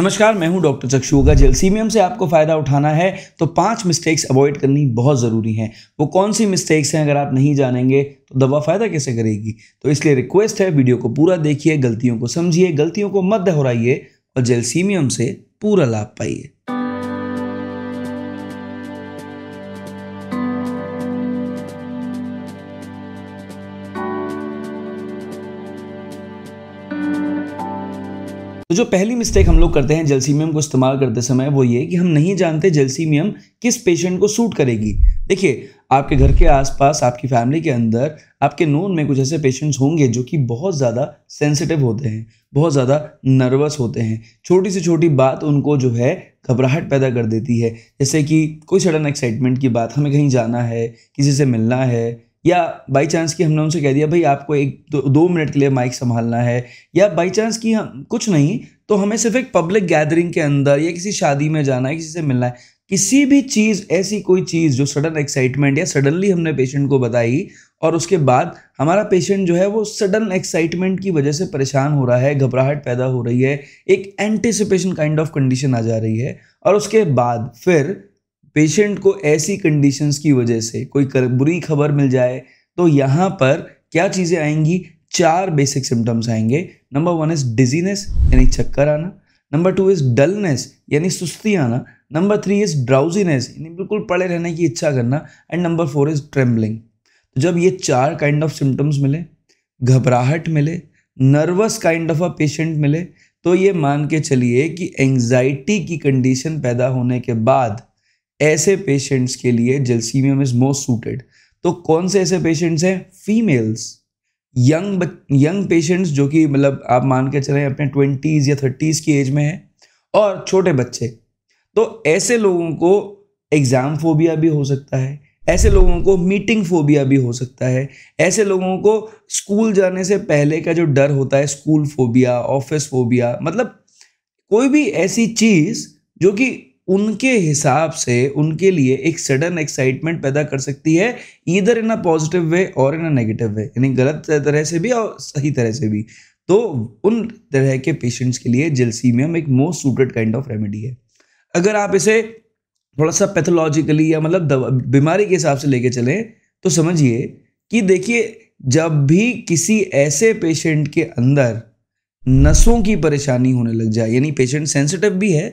नमस्कार मैं हूं डॉक्टर चक्षुगा जेल सीमियम से आपको फ़ायदा उठाना है तो पांच मिस्टेक्स अवॉइड करनी बहुत ज़रूरी हैं वो कौन सी मिस्टेक्स हैं अगर आप नहीं जानेंगे तो दवा फ़ायदा कैसे करेगी तो इसलिए रिक्वेस्ट है वीडियो को पूरा देखिए गलतियों को समझिए गलतियों को मत दोहराइए और जेल सीमियम से पूरा लाभ पाइए तो जो पहली मिस्टेक हम लोग करते हैं जेलसीमियम को इस्तेमाल करते समय वो ये कि हम नहीं जानते जेलसीमियम किस पेशेंट को सूट करेगी देखिए आपके घर के आसपास आपकी फैमिली के अंदर आपके नोन में कुछ ऐसे पेशेंट्स होंगे जो कि बहुत ज़्यादा सेंसिटिव होते हैं बहुत ज़्यादा नर्वस होते हैं छोटी से छोटी बात उनको जो है घबराहट पैदा कर देती है जैसे कि कोई सडन एक्साइटमेंट की बात हमें कहीं जाना है किसी से मिलना है या बाई चांस कि हमने उनसे कह दिया भाई आपको एक दो, दो मिनट के लिए माइक संभालना है या बाई चांस कि हम कुछ नहीं तो हमें सिर्फ एक पब्लिक गैदरिंग के अंदर या किसी शादी में जाना है किसी से मिलना है किसी भी चीज़ ऐसी कोई चीज़ जो सडन एक्साइटमेंट या सडनली हमने पेशेंट को बताई और उसके बाद हमारा पेशेंट जो है वो सडन एक्साइटमेंट की वजह से परेशान हो रहा है घबराहट पैदा हो रही है एक एंटिसिपेशन काइंड ऑफ कंडीशन आ जा रही है और उसके बाद फिर पेशेंट को ऐसी कंडीशंस की वजह से कोई कर, बुरी खबर मिल जाए तो यहाँ पर क्या चीज़ें आएंगी चार बेसिक सिम्टम्स आएंगे नंबर वन इज़ डिजीनेस यानी चक्कर आना नंबर टू इज़ डलनेस यानी सुस्ती आना नंबर थ्री इज़ ड्राउजीनेस यानी बिल्कुल पड़े रहने की इच्छा करना and number four is trembling तो जब ये चार काइंड ऑफ सिम्टम्स मिले घबराहट मिले nervous kind of a patient मिले तो ये मान के चलिए कि एंजाइटी की कंडीशन पैदा होने के बाद ऐसे पेशेंट्स के लिए जेलसीमियम इज मोस्ट सूटेड तो कौन से ऐसे पेशेंट्स हैं फीमेल्स यंग यंग पेशेंट्स जो कि मतलब आप मान के चले अपने ट्वेंटीज़ या थर्टीज़ की एज में हैं और छोटे बच्चे तो ऐसे लोगों को एग्ज़ाम फोबिया भी हो सकता है ऐसे लोगों को मीटिंग फोबिया भी हो सकता है ऐसे लोगों को स्कूल जाने से पहले का जो डर होता है स्कूल फोबिया ऑफिस फोबिया मतलब कोई भी ऐसी चीज़ जो कि उनके हिसाब से उनके लिए एक सडन एक्साइटमेंट पैदा कर सकती है इधर इन अ पॉजिटिव वे और इन अ नेगेटिव वे यानी गलत तरह से भी और सही तरह से भी तो उन तरह के पेशेंट्स के लिए जेलसीमियम एक most suited kind of remedy है अगर आप इसे थोड़ा सा पैथोलॉजिकली या मतलब बीमारी के हिसाब से लेके चलें तो समझिए कि देखिए जब भी किसी ऐसे पेशेंट के अंदर नसों की परेशानी होने लग जाए यानी पेशेंट सेंसिटिव भी है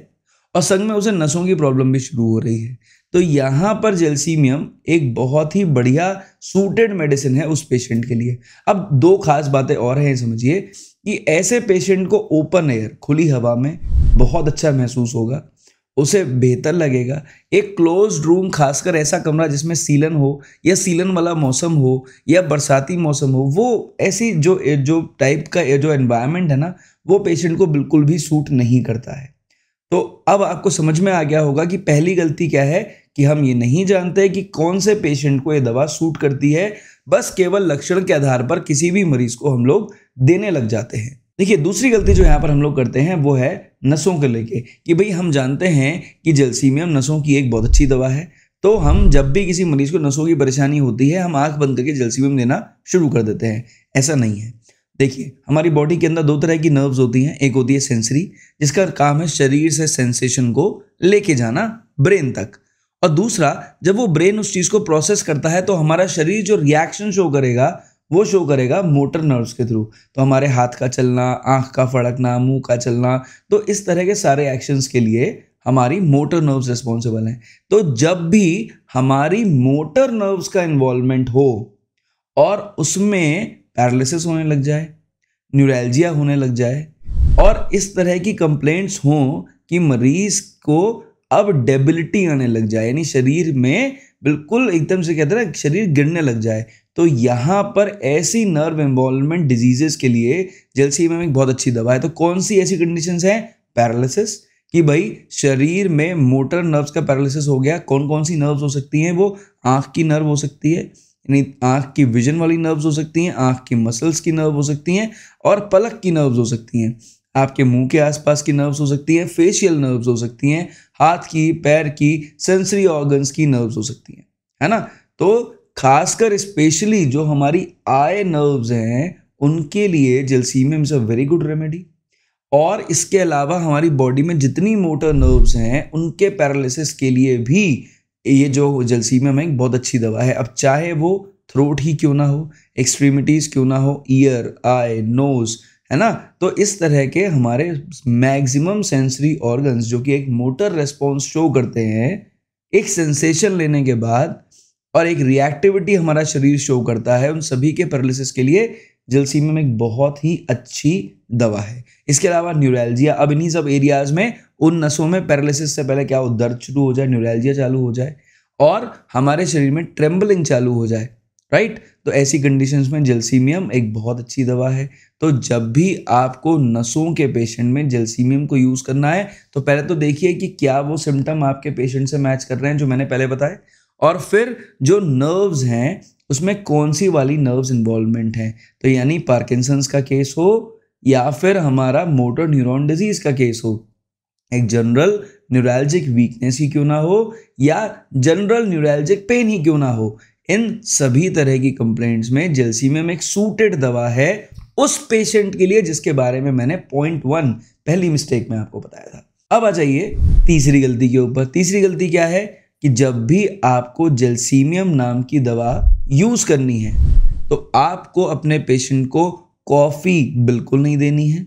और संग में उसे नसों की प्रॉब्लम भी शुरू हो रही है तो यहाँ पर जेल्सीमियम एक बहुत ही बढ़िया सूटेड मेडिसिन है उस पेशेंट के लिए अब दो खास बातें और हैं समझिए कि ऐसे पेशेंट को ओपन एयर खुली हवा में बहुत अच्छा महसूस होगा उसे बेहतर लगेगा एक क्लोज रूम खासकर ऐसा कमरा जिसमें सीलन हो या सीलन वाला मौसम हो या बरसाती मौसम हो वो ऐसी जो जो टाइप का जो एनवायरनमेंट है ना वो पेशेंट को बिल्कुल भी सूट नहीं करता है तो अब आपको समझ में आ गया होगा कि पहली गलती क्या है कि हम ये नहीं जानते कि कौन से पेशेंट को ये दवा सूट करती है बस केवल लक्षण के आधार पर किसी भी मरीज को हम लोग देने लग जाते हैं देखिए दूसरी गलती जो यहाँ पर हम लोग करते हैं वो है नसों को लेके कि भाई हम जानते हैं कि जलसीमियम नसों की एक बहुत अच्छी दवा है तो हम जब भी किसी मरीज को नसों की परेशानी होती है हम आंख बंद करके जलसीमियम देना शुरू कर देते हैं ऐसा नहीं है देखिए हमारी बॉडी के अंदर दो तरह की नर्व्स होती हैं एक होती है सेंसरी जिसका काम है शरीर से सेंसेशन को लेके जाना ब्रेन तक और दूसरा जब वो ब्रेन उस चीज़ को प्रोसेस करता है तो हमारा शरीर जो रिएक्शन शो करेगा वो शो करेगा मोटर नर्व्स के थ्रू तो हमारे हाथ का चलना आँख का फड़कना मुंह का चलना तो इस तरह के सारे एक्शंस के लिए हमारी मोटर नर्व्स रिस्पॉन्सिबल हैं तो जब भी हमारी मोटर नर्व्स का इन्वॉल्वमेंट हो और उसमें पैरालिसिस होने लग जाए न्यूरल्जिया होने लग जाए और इस तरह की कंप्लेंट्स हों कि मरीज को अब डेबिलिटी आने लग जाए यानी शरीर में बिल्कुल एकदम से कहते हैं ना शरीर गिरने लग जाए तो यहाँ पर ऐसी नर्व इन्वॉल्वमेंट डिजीजेस के लिए e में एक बहुत अच्छी दवा है तो कौन सी ऐसी कंडीशंस हैं पैरालिसिस कि भाई शरीर में मोटर नर्व्स का पैरालिसिस हो गया कौन कौन सी नर्व्स हो सकती हैं वो आँख की नर्व हो सकती है यानी आँख की विजन वाली नर्व्स हो सकती हैं आँख की मसल्स की नर्व हो सकती हैं और पलक की नर्व्स हो सकती हैं आपके मुंह के आसपास की नर्व्स हो सकती हैं फेशियल नर्व्स हो सकती हैं हाथ की पैर की सेंसरी ऑर्गन्स की नर्व्स हो सकती हैं है ना तो खासकर स्पेशली जो हमारी आय नर्व्स हैं उनके लिए gelsemium is a very good remedy और इसके अलावा हमारी बॉडी में जितनी मोटर नर्व्स हैं उनके पैरालिसिस के लिए भी ये जो जलसीमा में बहुत अच्छी दवा है अब चाहे वो थ्रोट ही क्यों ना हो एक्सट्रीमिटीज़ क्यों ना हो ईयर आई नोज़ है ना तो इस तरह के हमारे मैक्सिमम सेंसरी ऑर्गन्स जो कि एक मोटर रेस्पॉन्स शो करते हैं एक सेंसेशन लेने के बाद और एक रिएक्टिविटी हमारा शरीर शो करता है उन सभी के पैरालिसिस के लिए जलसीमे में एक बहुत ही अच्छी दवा है इसके अलावा न्यूरalgia अब इन्हीं सब एरियाज में उन नसों में पैरालिसिस से पहले क्या हो दर्द शुरू हो जाए न्यूरैल्जिया चालू हो जाए और हमारे शरीर में ट्रेम्बलिंग चालू हो जाए राइट तो ऐसी कंडीशंस में जेलसीमियम एक बहुत अच्छी दवा है तो जब भी आपको नसों के पेशेंट में जेलसीमियम को यूज़ करना है तो पहले तो देखिए कि क्या वो सिम्टम आपके पेशेंट से मैच कर रहे हैं जो मैंने पहले बताए और फिर जो नर्व्स हैं उसमें कौन सी वाली नर्व्स इन्वॉल्वमेंट हैं तो यानी पार्किंसंस का केस हो या फिर हमारा मोटर न्यूरॉन डिजीज़ का केस हो एक जनरल न्यूरोलॉजिक वीकनेस ही क्यों ना हो या जनरल न्यूरोलॉजिक पेन ही क्यों ना हो इन सभी तरह की कंप्लेंट्स में जेलसीमियम एक सूटेड दवा है उस पेशेंट के लिए जिसके बारे में मैंने पॉइंट वन पहली मिस्टेक में आपको बताया था अब आ जाइए तीसरी गलती के ऊपर तीसरी गलती क्या है कि जब भी आपको जेलसीमियम नाम की दवा यूज़ करनी है तो आपको अपने पेशेंट को कॉफ़ी बिल्कुल नहीं देनी है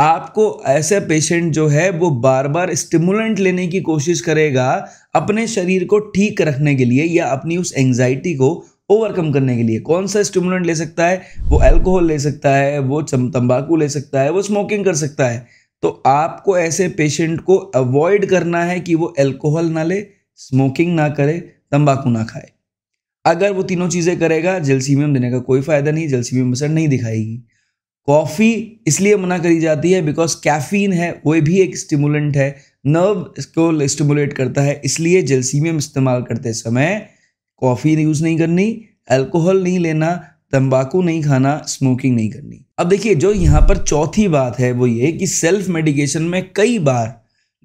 आपको ऐसे पेशेंट जो है वो बार बार स्टिमुलेंट लेने की कोशिश करेगा अपने शरीर को ठीक रखने के लिए या अपनी उस एंगजाइटी को ओवरकम करने के लिए कौन सा स्टिमुलेंट ले सकता है वो एल्कोहल ले सकता है वो तंबाकू ले सकता है वो स्मोकिंग कर सकता है तो आपको ऐसे पेशेंट को अवॉइड करना है कि वो एल्कोहल ना ले स्मोकिंग ना करे तंबाकू ना खाए अगर वो तीनों चीज़ें करेगा जेलसीमियम देने का कोई फ़ायदा नहीं जेलसीमियम असर नहीं दिखाएगी कॉफ़ी इसलिए मना करी जाती है बिकॉज कैफीन है वो भी एक स्टिमुलेंट है नर्व को स्टिमुलेट करता है इसलिए जेलसीमियम इस्तेमाल करते समय कॉफ़ी यूज़ नहीं करनी अल्कोहल नहीं लेना तंबाकू नहीं खाना स्मोकिंग नहीं करनी अब देखिए जो यहाँ पर चौथी बात है वो ये कि सेल्फ मेडिकेशन में कई बार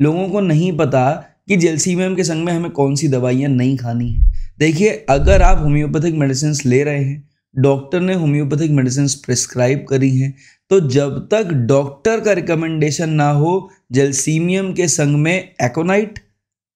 लोगों को नहीं पता कि जेलसीमियम के संग में हमें कौन सी दवाइयाँ नहीं खानी है देखिए अगर आप होम्योपैथिक मेडिसिन ले रहे हैं डॉक्टर ने होम्योपैथिक मेडिसिन प्रिस्क्राइब करी हैं तो जब तक डॉक्टर का रिकमेंडेशन ना हो जेलसीमियम के संग में एकोनाइट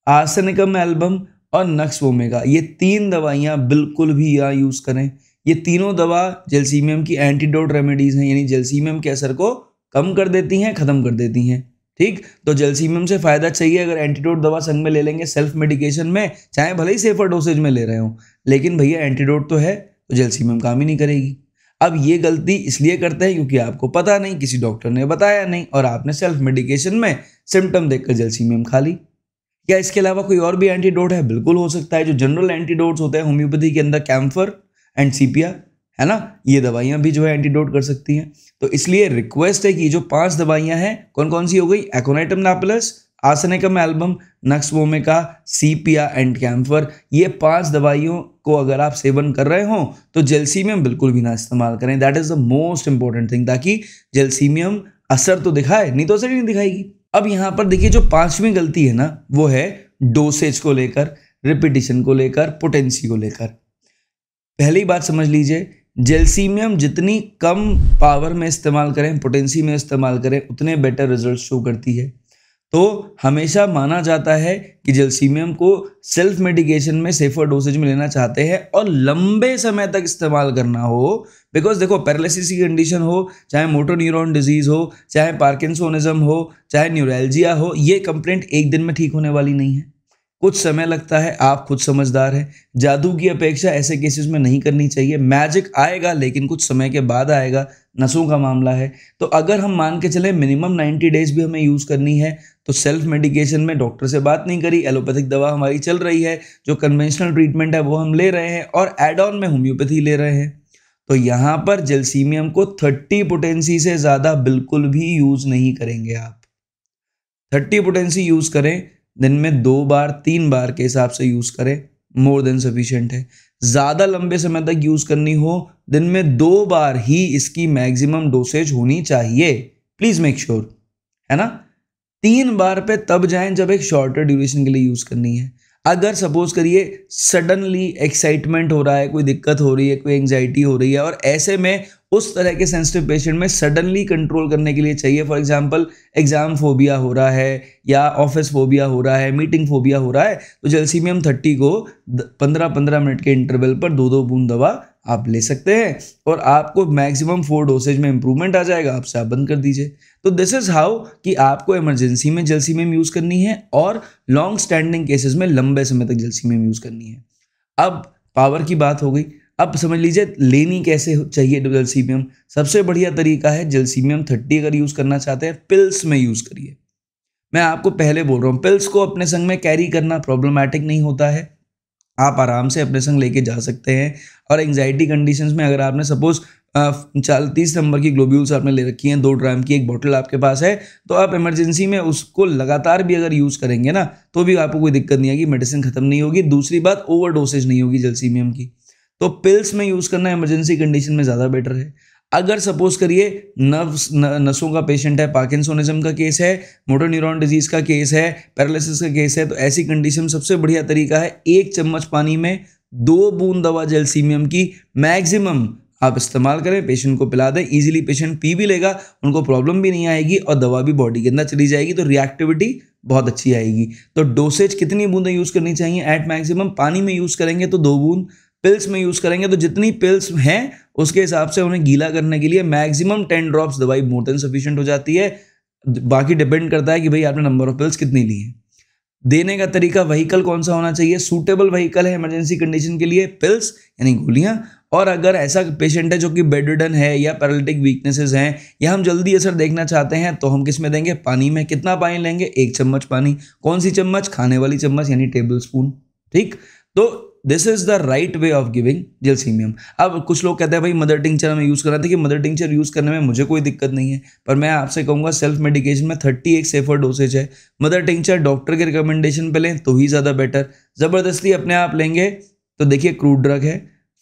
आर्सेनिकम एल्बम और नक्स वोमेगा ये तीन दवाइयाँ बिल्कुल भी यहाँ यूज़ करें ये तीनों दवा जेलसीमियम की एंटीडोट रेमेडीज़ हैं यानी जेलसीमियम के असर को कम कर देती हैं ख़त्म कर देती हैं ठीक तो जेलसीमियम से फ़ायदा चाहिए अगर एंटीडोट दवा संग में ले लेंगे सेल्फ मेडिकेशन में चाहे भले ही सेफर डोसेज में ले रहे हो लेकिन भैया एंटीडोट तो है तो जेलसी में काम ही नहीं करेगी अब ये गलती इसलिए करते हैं क्योंकि आपको पता नहीं किसी डॉक्टर ने बताया नहीं और आपने सेल्फ मेडिकेशन में सिम्टम देखकर जेलसीमियम खा ली या इसके अलावा कोई और भी एंटीडोट है बिल्कुल हो सकता है जो जनरल एंटीडोट्स होते हैं होम्योपैथी के अंदर कैम्फर एंड सीपिया है ना ये दवाइयाँ भी जो है एंटीडोट कर सकती हैं तो इसलिए रिक्वेस्ट है कि जो पांच दवाइयाँ हैं कौन कौन सी हो गई aconitum napellus arsenicum album nux vomica sepia and camphor ये पांच दवाइयों को अगर आप सेवन कर रहे हो तो जेलसीमियम बिल्कुल भी ना इस्तेमाल करें that is the most important thing ताकि जेलसीमियम असर तो दिखाए नहीं तो असर ही नहीं दिखाएगी अब यहाँ पर देखिए जो पांचवी गलती है ना वो है डोसेज को लेकर रिपीटिशन को लेकर पोटेंसी को लेकर पहली बात समझ लीजिए जेलसीमियम जितनी कम पावर में इस्तेमाल करें पोटेंसी में इस्तेमाल करें उतने बेटर रिजल्ट शो करती है तो हमेशा माना जाता है कि जेलसीमियम को सेल्फ मेडिकेशन में सेफर डोसेज में लेना चाहते हैं और लंबे समय तक इस्तेमाल करना हो बिकॉज देखो पैरालिसिस की कंडीशन हो चाहे मोटो न्यूरॉन डिजीज़ हो चाहे पार्किंसोनिज्म हो चाहे न्यूरेल्जिया हो ये कंप्लेंट एक दिन में ठीक होने वाली नहीं है कुछ समय लगता है आप खुद समझदार हैं जादू की अपेक्षा ऐसे केसेस में नहीं करनी चाहिए मैजिक आएगा लेकिन कुछ समय के बाद आएगा नसों का मामला है तो अगर हम मान के चले मिनिमम 90 डेज भी हमें यूज़ करनी है तो सेल्फ मेडिकेशन में डॉक्टर से बात नहीं करी एलोपैथिक दवा हमारी चल रही है जो कन्वेंशनल ट्रीटमेंट है वो हम ले रहे हैं और एड ऑन में होम्योपैथी ले रहे हैं तो यहाँ पर जेलसीमियम को थर्टी पोटेंसी से ज़्यादा बिल्कुल भी यूज़ नहीं करेंगे आप थर्टी पोटेंसी यूज़ करें दिन में दो बार तीन बार के हिसाब से यूज़ करें मोर देन सफिशेंट है ज़्यादा लंबे समय तक यूज़ करनी हो दिन में दो बार ही इसकी मैक्सिमम डोसेज होनी चाहिए प्लीज़ मेक श्योर है ना तीन बार पे तब जाएं जब एक शॉर्टर ड्यूरेशन के लिए यूज़ करनी है अगर सपोज करिए सडनली एक्साइटमेंट हो रहा है कोई दिक्कत हो रही है कोई एंगजाइटी हो रही है और ऐसे में उस तरह के सेंसिटिव पेशेंट में सडनली कंट्रोल करने के लिए चाहिए फॉर एग्जांपल एग्ज़ाम फोबिया हो रहा है या ऑफिस फोबिया हो रहा है मीटिंग फोबिया हो रहा है तो जलसीमियम थर्टी को पंद्रह पंद्रह मिनट के इंटरवल पर दो दो बूंद दवा आप ले सकते हैं और आपको मैक्सिमम फोर डोसेज में इंप्रूवमेंट आ जाएगा आपसे आप बंद कर दीजिए तो दिस इज़ हाउ कि आपको इमरजेंसी में में यूज़ करनी है और लॉन्ग स्टैंडिंग केसेस में लंबे समय तक जलसीमेम यूज़ करनी है अब पावर की बात हो गई अब समझ लीजिए लेनी कैसे चाहिए जलसीमियम सबसे बढ़िया तरीका है जलसीमियम थर्टी अगर यूज़ करना चाहते हैं पिल्स में यूज़ करिए मैं आपको पहले बोल रहा हूँ पिल्स को अपने संग में कैरी करना प्रॉब्लमैटिक नहीं होता है आप आराम से अपने संग लेके जा सकते हैं और एंगजाइटी कंडीशन में अगर आपने सपोज़ तीस नंबर की ग्लोब्यूल्स आपने ले रखी हैं दो ड्राम की एक बोतल आपके पास है तो आप इमरजेंसी में उसको लगातार भी अगर यूज़ करेंगे ना तो भी आपको कोई दिक्कत नहीं आएगी मेडिसिन ख़त्म नहीं होगी दूसरी बात ओवर डोसेज नहीं होगी जलसीमियम की तो पिल्स में यूज़ करना इमरजेंसी कंडीशन में ज़्यादा बेटर है अगर सपोज करिए नव नसों का पेशेंट है पार्किंसोनिज्म का केस है मोटर न्यूरॉन डिजीज का केस है पैरालिसिस का केस है तो ऐसी कंडीशन सबसे बढ़िया तरीका है एक चम्मच पानी में दो बूंद दवा जेलसीमियम की मैक्सिमम आप इस्तेमाल करें पेशेंट को पिला दें इजीली पेशेंट पी भी लेगा उनको प्रॉब्लम भी नहीं आएगी और दवा भी बॉडी के अंदर चली जाएगी तो रिएक्टिविटी बहुत अच्छी आएगी तो डोसेज कितनी बूंदें यूज़ करनी चाहिए एट मैक्सिमम पानी में यूज़ करेंगे तो दो बूंद पिल्स में यूज़ करेंगे तो जितनी पिल्स हैं उसके हिसाब से उन्हें गीला करने के लिए मैक्सिमम टेन ड्रॉप्स दवाई मोर देन सफिशियंट हो जाती है बाकी डिपेंड करता है कि भाई आपने नंबर ऑफ पिल्स कितनी ली है देने का तरीका वहीकल कौन सा होना चाहिए सूटेबल वहीकल है इमरजेंसी कंडीशन के लिए पिल्स यानी गोलियां और अगर ऐसा पेशेंट है जो कि बेडन है या पैरालिटिक वीकनेसेस हैं या हम जल्दी असर देखना चाहते हैं तो हम किस में देंगे पानी में कितना पानी लेंगे एक चम्मच पानी कौन सी चम्मच खाने वाली चम्मच यानी टेबल स्पून ठीक तो this is the right way of giving gelsemium अब कुछ लोग कहते हैं भाई मदर टिंचर हमें यूज़ करना था कि मदर टिंचर यूज़ करने में मुझे कोई दिक्कत नहीं है पर मैं आपसे कहूँगा सेल्फ मेडिकेशन में थर्टी एक सेफर डोसेज है मदर टिंचर डॉक्टर के रिकमेंडेशन पे लें तो ही ज़्यादा बेटर ज़बरदस्ती अपने आप लेंगे तो देखिए क्रूड ड्रग है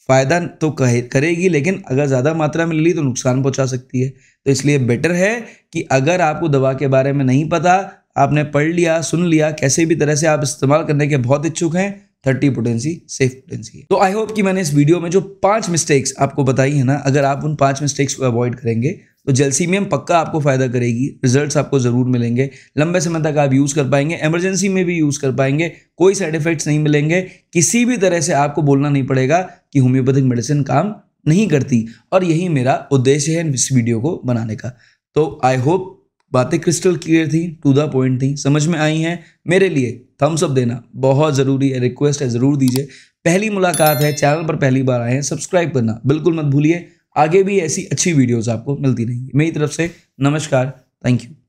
फ़ायदा तो कहे करेगी लेकिन अगर ज़्यादा मात्रा में ले ली तो नुकसान पहुँचा सकती है तो इसलिए बेटर है कि अगर आपको दवा के बारे में नहीं पता आपने पढ़ लिया सुन लिया कैसे भी तरह से आप इस्तेमाल करने के बहुत इच्छुक हैं थर्टी पोटेंसी सेफ पोटेंसी है तो आई होप कि मैंने इस वीडियो में जो पांच मिस्टेक्स आपको बताई है ना अगर आप उन पांच मिस्टेक्स को अवॉइड करेंगे तो जेलसीमियम पक्का आपको फायदा करेगी रिजल्ट्स आपको ज़रूर मिलेंगे लंबे समय तक आप यूज़ कर पाएंगे एमरजेंसी में भी यूज़ कर पाएंगे कोई साइड इफेक्ट्स नहीं मिलेंगे किसी भी तरह से आपको बोलना नहीं पड़ेगा कि होम्योपैथिक मेडिसिन काम नहीं करती और यही मेरा उद्देश्य है इस वीडियो को बनाने का तो आई होप बातें क्रिस्टल क्लियर थी टू द पॉइंट थी समझ में आई हैं मेरे लिए थम्स अप देना बहुत ज़रूरी है रिक्वेस्ट है ज़रूर दीजिए पहली मुलाकात है चैनल पर पहली बार आए हैं सब्सक्राइब करना बिल्कुल मत भूलिए आगे भी ऐसी अच्छी वीडियोज़ आपको मिलती रहेंगी मेरी तरफ से नमस्कार थैंक यू